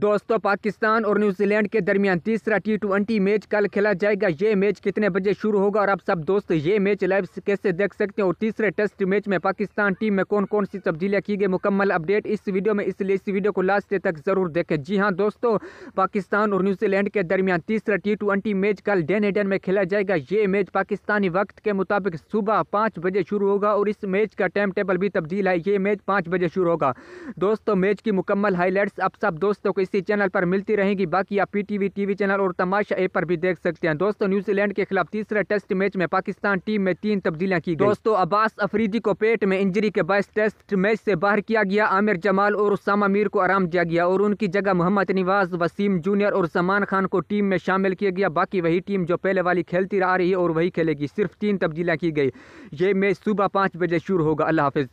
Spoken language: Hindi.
दोस्तों पाकिस्तान और न्यूजीलैंड के दरमियान तीसरा टी ट्वेंटी मैच कल खेला जाएगा ये मैच कितने बजे शुरू होगा और आप सब दोस्त ये मैच लाइव कैसे देख सकते हैं और तीसरे टेस्ट मैच में पाकिस्तान टीम में कौन कौन सी तब्दीलियां की गई मुकम्मल अपडेट इस वीडियो में इसलिए इस वीडियो को लास्ट तक ज़रूर देखें जी हाँ दोस्तों पाकिस्तान और न्यूजीलैंड के दरमियान तीसरा टी ट्वेंटी मैच कल डेन एडन में खेला जाएगा ये मैच पाकिस्तानी वक्त के मुताबिक सुबह पाँच बजे शुरू होगा और इस मैच का टाइम टेबल भी तब्दील है ये मैच पाँच बजे शुरू होगा दोस्तों मैच की मुकम्मल हाईलाइट्स आप सब दोस्तों को इसी चैनल पर मिलती रहेगी बाकी आप पीटीवी टीवी चैनल और तमाशा ऐप पर भी देख सकते हैं दोस्तों न्यूजीलैंड के खिलाफ तीसरे टेस्ट मैच में पाकिस्तान टीम में तीन तब्दीलियां की दोस्तों अब्बास अफरीदी को पेट में इंजरी के बाईस टेस्ट मैच से बाहर किया गया आमिर जमाल और उसामा मीर को आराम दिया गया और उनकी जगह मोहम्मद नवाज वसीम जूनियर और सलमान खान को टीम में शामिल किया गया बाकी वही टीम जो पहले वाली खेलती आ रही है और वही खेलेगी सिर्फ तीन तब्दीलियां की गई ये मैच सुबह पांच बजे शुरू होगा अल्लाह हाफिज़